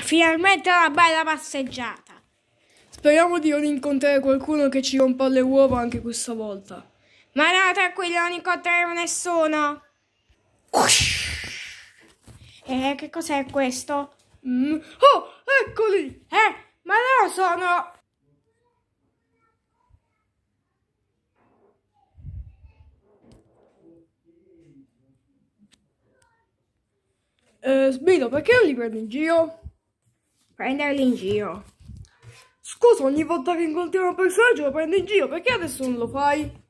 finalmente una bella passeggiata! Speriamo di non incontrare qualcuno che ci rompa le uova anche questa volta. Ma no, tranquillo, non incontreremo nessuno! Eh, che cos'è questo? Mm. Oh, eccoli! Eh, ma loro sono... Eh, Sbido, perché non li prendo in giro? prenderli in giro. Scusa, ogni volta che incontri un personaggio lo prendo in giro, perché adesso non lo fai?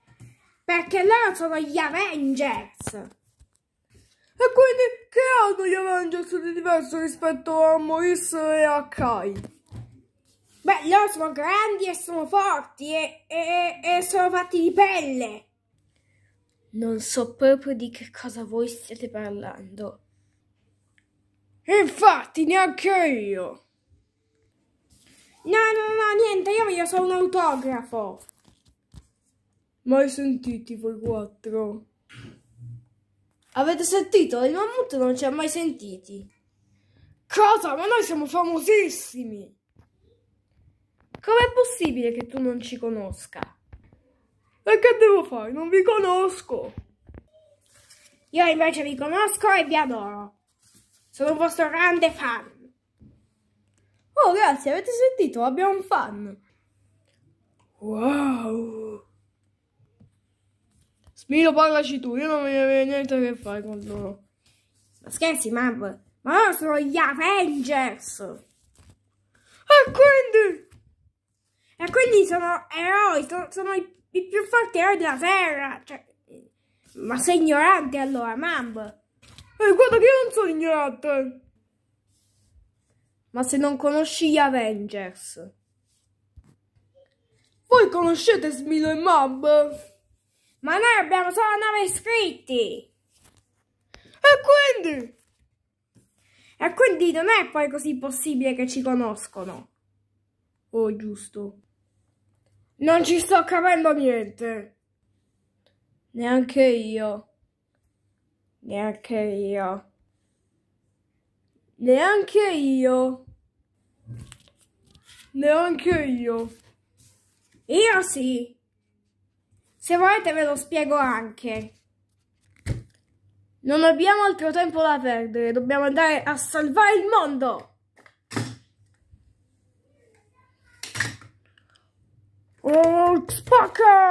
Perché loro sono gli Avengers! E quindi che hanno gli Avengers di diverso rispetto a Maurice e a Kai? Beh, loro sono grandi e sono forti e, e, e sono fatti di pelle. Non so proprio di che cosa voi stiate parlando. Infatti, neanche io. No, no, no, niente, io voglio solo un autografo. Mai sentiti voi quattro? Avete sentito? Il mammut non ci ha mai sentiti. Cosa? Ma noi siamo famosissimi! Com'è possibile che tu non ci conosca? E che devo fare? Non vi conosco! Io invece vi conosco e vi adoro. Sono un vostro grande fan. Oh, grazie, avete sentito? Abbiamo un fan. Wow. Smilo, parlaci tu, io non mi avevo niente a che fare con loro. Ma scherzi, mamma? Ma loro sono gli Avengers! E ah, quindi? E quindi sono eroi, sono, sono i, i, più forti eroi della Terra! Cioè, ma sei ignorante allora, mamma! E eh, guarda che io non sono ignorante! Ma se non conosci gli Avengers? Voi conoscete Smilo e Mob? Ma noi abbiamo solo 9 iscritti! E quindi? E quindi non è poi così possibile che ci conoscono. Oh, giusto. Non ci sto capendo niente. Neanche io. Neanche io. Neanche io. Neanche io. Io sì. Se volete ve lo spiego anche. Non abbiamo altro tempo da perdere, dobbiamo andare a salvare il mondo! Oh, spacca!